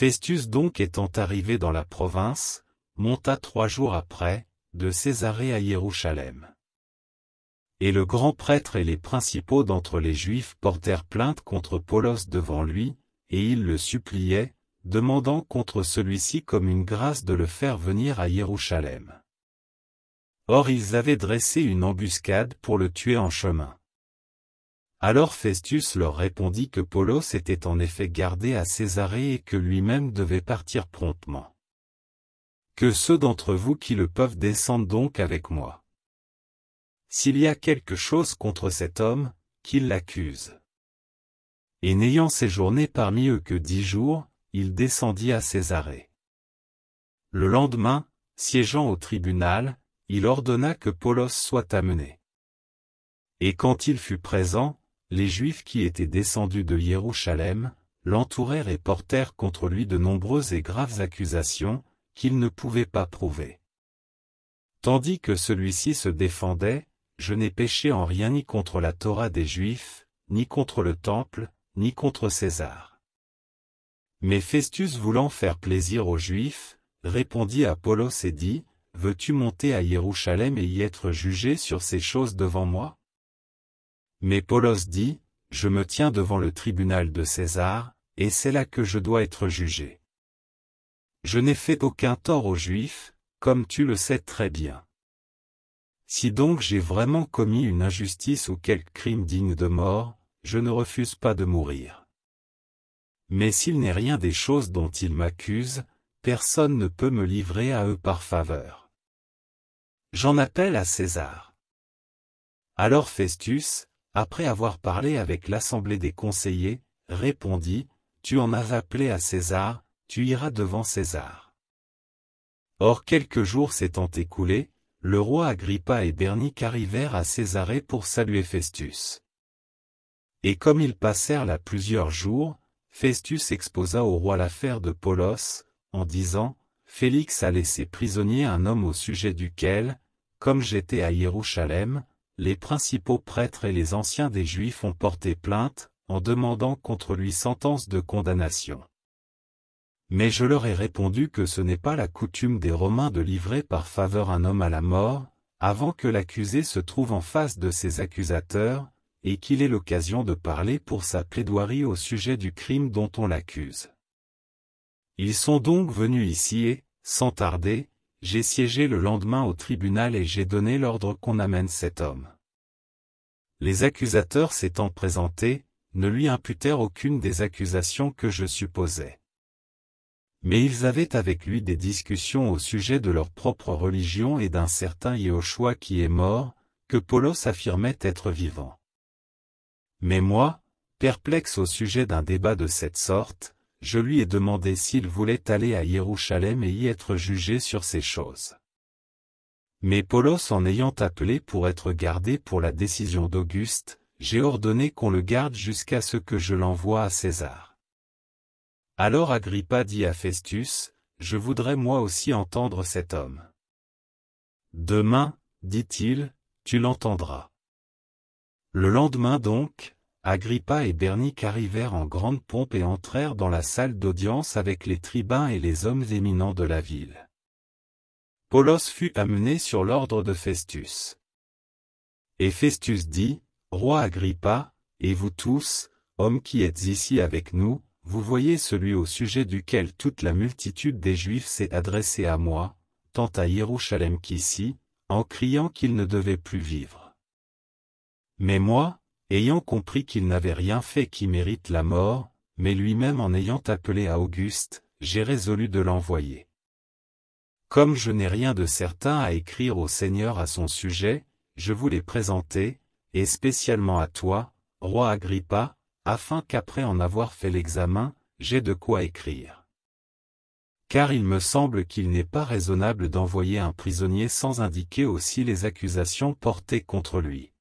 Festus donc étant arrivé dans la province, monta trois jours après, de Césarée à Jérusalem. Et le grand prêtre et les principaux d'entre les Juifs portèrent plainte contre Paulos devant lui, et ils le suppliaient, demandant contre celui-ci comme une grâce de le faire venir à Jérusalem. Or ils avaient dressé une embuscade pour le tuer en chemin. Alors Festus leur répondit que Polos était en effet gardé à Césarée et que lui-même devait partir promptement. Que ceux d'entre vous qui le peuvent descendent donc avec moi. S'il y a quelque chose contre cet homme, qu'il l'accuse. Et n'ayant séjourné parmi eux que dix jours, il descendit à Césarée. Le lendemain, siégeant au tribunal, il ordonna que Polos soit amené. Et quand il fut présent, les Juifs qui étaient descendus de Jérusalem, l'entourèrent et portèrent contre lui de nombreuses et graves accusations, qu'ils ne pouvaient pas prouver. Tandis que celui-ci se défendait, Je n'ai péché en rien ni contre la Torah des Juifs, ni contre le Temple, ni contre César. Mais Festus voulant faire plaisir aux Juifs, répondit à Paulos et dit, Veux-tu monter à Jérusalem et y être jugé sur ces choses devant moi mais Paulos dit, Je me tiens devant le tribunal de César, et c'est là que je dois être jugé. Je n'ai fait aucun tort aux Juifs, comme tu le sais très bien. Si donc j'ai vraiment commis une injustice ou quelque crime digne de mort, je ne refuse pas de mourir. Mais s'il n'est rien des choses dont ils m'accusent, personne ne peut me livrer à eux par faveur. J'en appelle à César. Alors Festus, après avoir parlé avec l'assemblée des conseillers, répondit, Tu en as appelé à César, tu iras devant César. Or quelques jours s'étant écoulés, le roi Agrippa et Bernic arrivèrent à Césarée pour saluer Festus. Et comme ils passèrent là plusieurs jours, Festus exposa au roi l'affaire de Polos, en disant, Félix a laissé prisonnier un homme au sujet duquel, comme j'étais à Jérusalem, les principaux prêtres et les anciens des Juifs ont porté plainte, en demandant contre lui sentence de condamnation. Mais je leur ai répondu que ce n'est pas la coutume des Romains de livrer par faveur un homme à la mort, avant que l'accusé se trouve en face de ses accusateurs, et qu'il ait l'occasion de parler pour sa plaidoirie au sujet du crime dont on l'accuse. Ils sont donc venus ici et, sans tarder, j'ai siégé le lendemain au tribunal et j'ai donné l'ordre qu'on amène cet homme. Les accusateurs s'étant présentés, ne lui imputèrent aucune des accusations que je supposais. Mais ils avaient avec lui des discussions au sujet de leur propre religion et d'un certain Yehoshua qui est mort, que Paulos affirmait être vivant. Mais moi, perplexe au sujet d'un débat de cette sorte, je lui ai demandé s'il voulait aller à Jérusalem et y être jugé sur ces choses. Mais Paulos en ayant appelé pour être gardé pour la décision d'Auguste, j'ai ordonné qu'on le garde jusqu'à ce que je l'envoie à César. Alors Agrippa dit à Festus, Je voudrais moi aussi entendre cet homme. Demain, dit-il, tu l'entendras. Le lendemain donc, Agrippa et Bernic arrivèrent en grande pompe et entrèrent dans la salle d'audience avec les tribuns et les hommes éminents de la ville. Polos fut amené sur l'ordre de Festus. Et Festus dit, Roi Agrippa, et vous tous, hommes qui êtes ici avec nous, vous voyez celui au sujet duquel toute la multitude des Juifs s'est adressée à moi, tant à Jérusalem qu'ici, en criant qu'il ne devait plus vivre. Mais moi, ayant compris qu'il n'avait rien fait qui mérite la mort, mais lui-même en ayant appelé à Auguste, j'ai résolu de l'envoyer. Comme je n'ai rien de certain à écrire au Seigneur à son sujet, je vous l'ai présenté, et spécialement à toi, roi Agrippa, afin qu'après en avoir fait l'examen, j'ai de quoi écrire. Car il me semble qu'il n'est pas raisonnable d'envoyer un prisonnier sans indiquer aussi les accusations portées contre lui.